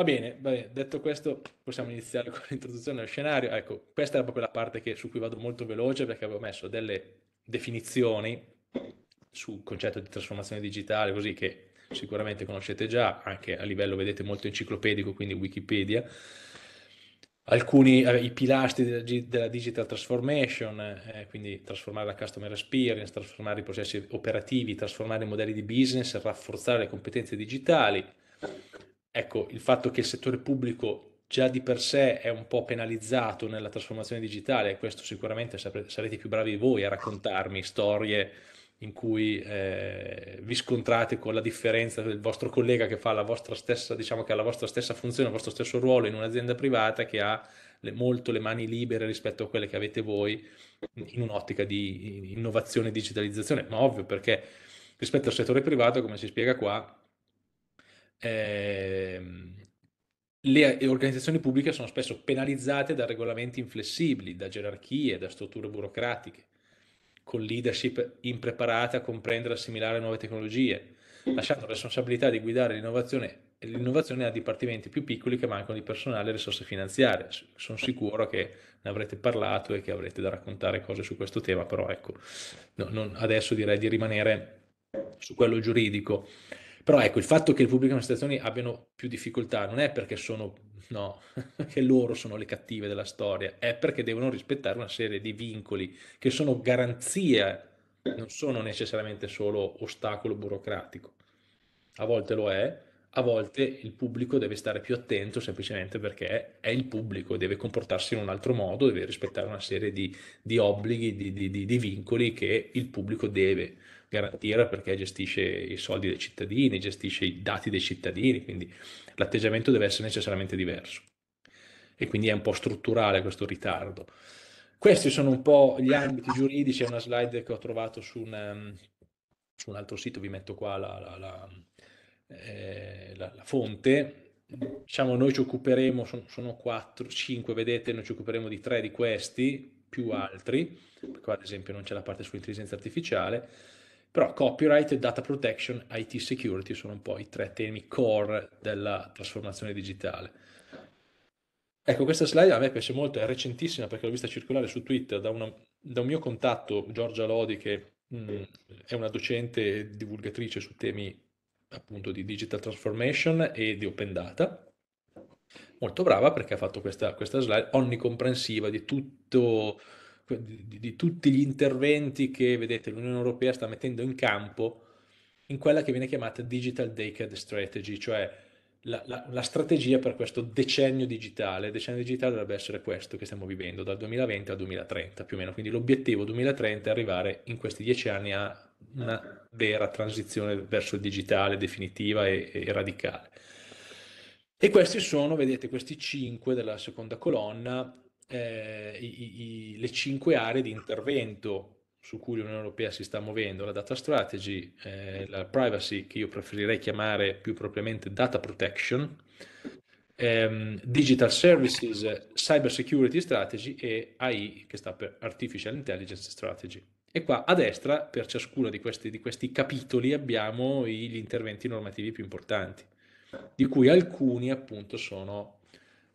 Va bene, va bene, detto questo possiamo iniziare con l'introduzione al scenario. Ecco, questa era proprio la parte che, su cui vado molto veloce perché avevo messo delle definizioni sul concetto di trasformazione digitale, così che sicuramente conoscete già, anche a livello, vedete, molto enciclopedico, quindi Wikipedia. Alcuni, eh, i pilastri della, della digital transformation, eh, quindi trasformare la customer experience, trasformare i processi operativi, trasformare i modelli di business, rafforzare le competenze digitali ecco, il fatto che il settore pubblico già di per sé è un po' penalizzato nella trasformazione digitale, questo sicuramente sarete più bravi voi a raccontarmi storie in cui eh, vi scontrate con la differenza del vostro collega che fa la vostra stessa, diciamo che ha la vostra stessa funzione, il vostro stesso ruolo in un'azienda privata che ha le, molto le mani libere rispetto a quelle che avete voi in un'ottica di innovazione e digitalizzazione, ma ovvio perché rispetto al settore privato, come si spiega qua, Ehm, le eh, organizzazioni pubbliche sono spesso penalizzate da regolamenti inflessibili, da gerarchie, da strutture burocratiche, con leadership impreparate a comprendere e assimilare nuove tecnologie, lasciando la responsabilità di guidare l'innovazione, l'innovazione a dipartimenti più piccoli che mancano di personale e risorse finanziarie. Sono sicuro che ne avrete parlato e che avrete da raccontare cose su questo tema, però ecco, no, non, adesso direi di rimanere su quello giuridico. Però ecco, il fatto che le pubbliche amministrazioni abbiano più difficoltà non è perché sono, no, che loro sono le cattive della storia, è perché devono rispettare una serie di vincoli che sono garanzie non sono necessariamente solo ostacolo burocratico. A volte lo è, a volte il pubblico deve stare più attento semplicemente perché è il pubblico, deve comportarsi in un altro modo, deve rispettare una serie di, di obblighi, di, di, di vincoli che il pubblico deve garantire perché gestisce i soldi dei cittadini, gestisce i dati dei cittadini, quindi l'atteggiamento deve essere necessariamente diverso. E quindi è un po' strutturale questo ritardo. Questi sono un po' gli ambiti giuridici, è una slide che ho trovato su, una, ehm, su un altro sito, vi metto qua la, la, la, eh, la fonte, diciamo noi ci occuperemo, sono, sono 4, 5 vedete, noi ci occuperemo di tre di questi più altri, qua ad esempio non c'è la parte sull'intelligenza artificiale, però copyright data protection, IT security sono un po' i tre temi core della trasformazione digitale. Ecco, questa slide a me piace molto, è recentissima perché l'ho vista circolare su Twitter da, una, da un mio contatto, Giorgia Lodi, che mh, mm, è una docente divulgatrice su temi appunto di digital transformation e di open data. Molto brava perché ha fatto questa, questa slide onnicomprensiva di tutto di, di, tutti gli interventi che vedete l'Unione Europea sta mettendo in campo in quella che viene chiamata Digital Decade Strategy, cioè la, la, la, strategia per questo decennio digitale. Il decennio digitale dovrebbe essere questo che stiamo vivendo dal 2020 al 2030 più o meno. Quindi l'obiettivo 2030 è arrivare in questi dieci anni a una vera transizione verso il digitale definitiva e, e radicale. E questi sono, vedete, questi cinque della seconda colonna, eh, i, i, le cinque aree di intervento su cui l'Unione Europea si sta muovendo, la data strategy, eh, la privacy, che io preferirei chiamare più propriamente data protection, ehm, digital services, cyber security strategy e AI, che sta per artificial intelligence strategy. E qua a destra, per ciascuno di questi, di questi capitoli, abbiamo gli interventi normativi più importanti, di cui alcuni appunto sono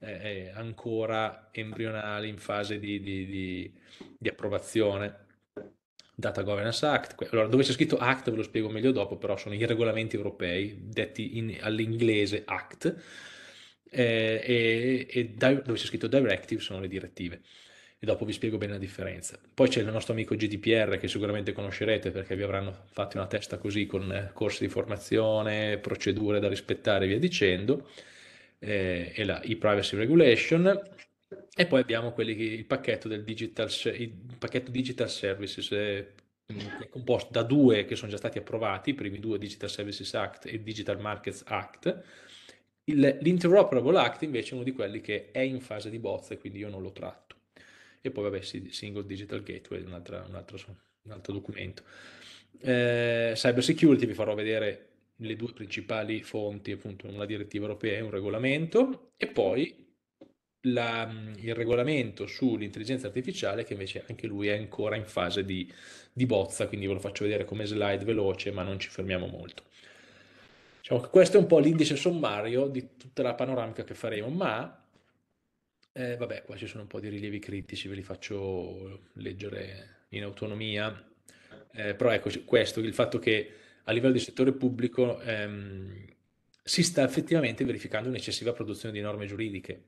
eh, ancora embrionali in fase di, di, di, di, approvazione. Data Governance Act, allora dove c'è scritto Act ve lo spiego meglio dopo, però sono i regolamenti europei detti in, all'inglese Act eh, e, e di, dove c'è scritto Directive sono le direttive e dopo vi spiego bene la differenza. Poi c'è il nostro amico GDPR che sicuramente conoscerete perché vi avranno fatto una testa così con eh, corsi di formazione, procedure da rispettare e via dicendo eh, e la e-privacy regulation, e poi abbiamo che, il, pacchetto digital, il pacchetto digital services eh, è composto da due che sono già stati approvati, i primi due Digital Services Act e Digital Markets Act. Il, L'Interoperable Act invece è uno di quelli che è in fase di bozza, e quindi io non lo tratto. E poi vabbè, Single Digital Gateway, un altro, un altro, un altro documento. Eh, cyber Security vi farò vedere le due principali fonti, appunto una direttiva europea e un regolamento, e poi la, il regolamento sull'intelligenza artificiale che invece anche lui è ancora in fase di, di, bozza, quindi ve lo faccio vedere come slide veloce, ma non ci fermiamo molto. Diciamo che questo è un po' l'indice sommario di tutta la panoramica che faremo, ma eh, vabbè, qua ci sono un po' di rilievi critici, ve li faccio leggere in autonomia, eh, però ecco questo, il fatto che a livello di settore pubblico ehm, si sta effettivamente verificando un'eccessiva produzione di norme giuridiche,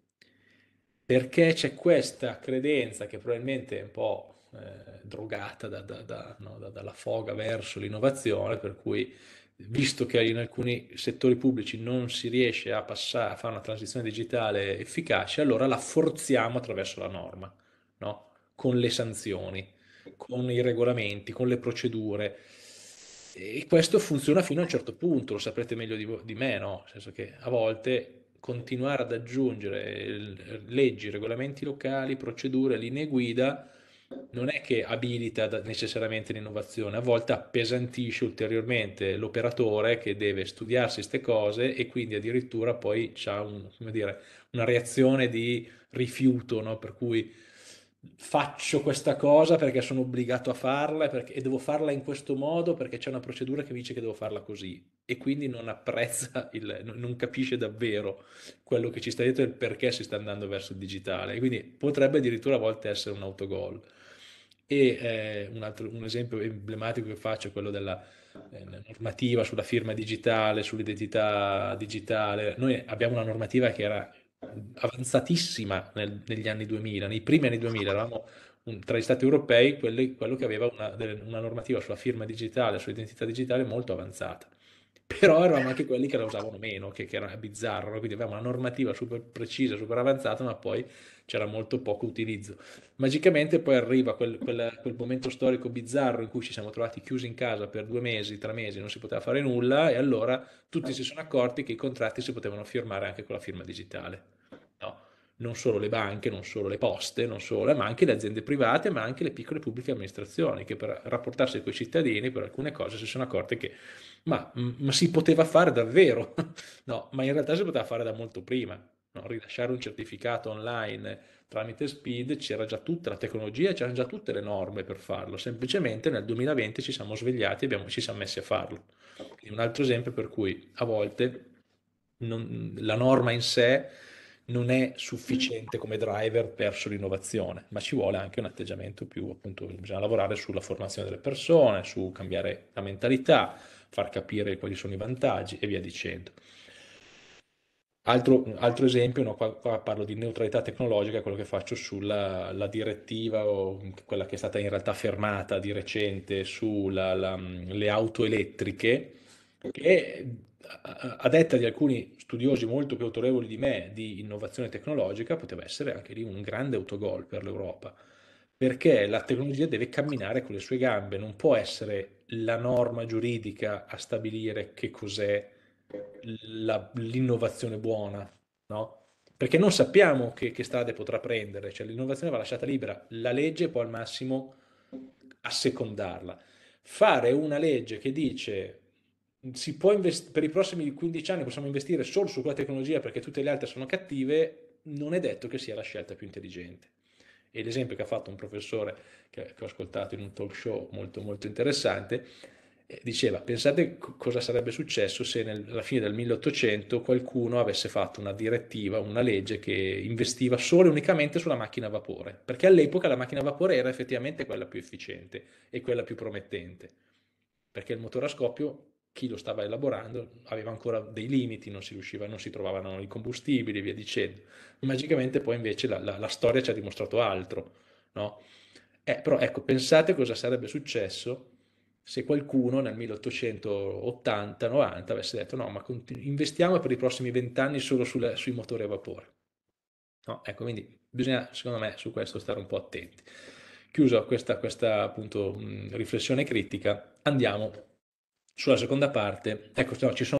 perché c'è questa credenza che probabilmente è un po' eh, drogata da, da, da, no, dalla foga verso l'innovazione, per cui visto che in alcuni settori pubblici non si riesce a, passare, a fare una transizione digitale efficace, allora la forziamo attraverso la norma, no? con le sanzioni, con i regolamenti, con le procedure. E questo funziona fino a un certo punto, lo saprete meglio di, di me, no? Nel senso che a volte continuare ad aggiungere leggi, regolamenti locali, procedure, linee guida, non è che abilita necessariamente l'innovazione, a volte appesantisce ulteriormente l'operatore che deve studiarsi queste cose e quindi addirittura poi ha un, una reazione di rifiuto, no? per cui faccio questa cosa perché sono obbligato a farla perché, e devo farla in questo modo perché c'è una procedura che mi dice che devo farla così e quindi non apprezza, il, non capisce davvero quello che ci sta dietro e il perché si sta andando verso il digitale e quindi potrebbe addirittura a volte essere un autogol. E eh, un, altro, un esempio emblematico che faccio è quello della eh, normativa sulla firma digitale, sull'identità digitale. Noi abbiamo una normativa che era avanzatissima nel, negli anni 2000, nei primi anni 2000 eravamo un, tra gli stati europei quelli, quello che aveva una, una, normativa sulla firma digitale, sull'identità digitale molto avanzata. Però eravamo anche quelli che la usavano meno, che, che era bizzarro, no? quindi avevamo una normativa super precisa, super avanzata, ma poi c'era molto poco utilizzo. Magicamente poi arriva quel, quel, quel momento storico bizzarro in cui ci siamo trovati chiusi in casa per due mesi, tre mesi, non si poteva fare nulla e allora tutti si sono accorti che i contratti si potevano firmare anche con la firma digitale non solo le banche, non solo le poste, non solo, ma anche le aziende private, ma anche le piccole pubbliche amministrazioni che per rapportarsi con i cittadini per alcune cose si sono accorte che ma, ma si poteva fare davvero, no, ma in realtà si poteva fare da molto prima. No? Rilasciare un certificato online tramite SPID c'era già tutta la tecnologia, c'erano già tutte le norme per farlo, semplicemente nel 2020 ci siamo svegliati e ci siamo messi a farlo. Quindi un altro esempio per cui a volte non, la norma in sé non è sufficiente come driver verso l'innovazione, ma ci vuole anche un atteggiamento più, appunto, bisogna lavorare sulla formazione delle persone, su cambiare la mentalità, far capire quali sono i vantaggi e via dicendo. Altro, altro esempio, no, qua, qua, parlo di neutralità tecnologica, quello che faccio sulla direttiva, o quella che è stata in realtà fermata di recente sulle auto elettriche, che a detta di alcuni studiosi molto più autorevoli di me di innovazione tecnologica, poteva essere anche lì un grande autogol per l'Europa, perché la tecnologia deve camminare con le sue gambe, non può essere la norma giuridica a stabilire che cos'è la, l'innovazione buona, no? Perché non sappiamo che, che strade potrà prendere, cioè l'innovazione va lasciata libera, la legge può al massimo assecondarla. Fare una legge che dice si può invest- per i prossimi 15 anni possiamo investire solo su quella tecnologia perché tutte le altre sono cattive, non è detto che sia la scelta più intelligente. E l'esempio che ha fatto un professore che, che ho ascoltato in un talk show molto, molto interessante, eh, diceva, pensate cosa sarebbe successo se nel, alla fine del 1800 qualcuno avesse fatto una direttiva, una legge che investiva solo e unicamente sulla macchina a vapore, perché all'epoca la macchina a vapore era effettivamente quella più efficiente e quella più promettente, perché il motore a scoppio chi lo stava elaborando aveva ancora dei limiti, non si, riusciva, non si trovavano i combustibili e via dicendo. Magicamente poi invece la, la, la storia ci ha dimostrato altro, no? Eh, però ecco, pensate cosa sarebbe successo se qualcuno nel 1880-90 avesse detto no, ma continu- investiamo per i prossimi vent'anni solo sulle, sui motori a vapore. No? Ecco, quindi bisogna, secondo me, su questo stare un po' attenti. Chiusa questa, questa appunto, mh, riflessione critica, andiamo sulla seconda parte, ecco, no, ci sono